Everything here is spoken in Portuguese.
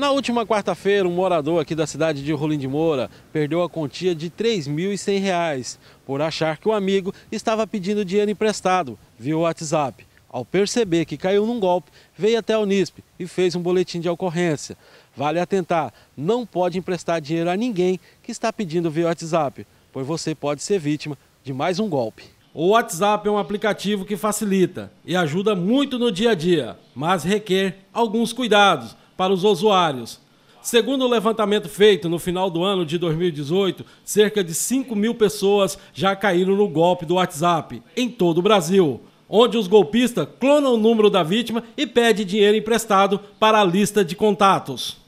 Na última quarta-feira, um morador aqui da cidade de Rolim de Moura perdeu a quantia de R$ 3.100 por achar que o amigo estava pedindo dinheiro emprestado via WhatsApp. Ao perceber que caiu num golpe, veio até o NISP e fez um boletim de ocorrência. Vale atentar, não pode emprestar dinheiro a ninguém que está pedindo via WhatsApp, pois você pode ser vítima de mais um golpe. O WhatsApp é um aplicativo que facilita e ajuda muito no dia a dia, mas requer alguns cuidados para os usuários. Segundo o levantamento feito no final do ano de 2018, cerca de 5 mil pessoas já caíram no golpe do WhatsApp em todo o Brasil, onde os golpistas clonam o número da vítima e pedem dinheiro emprestado para a lista de contatos.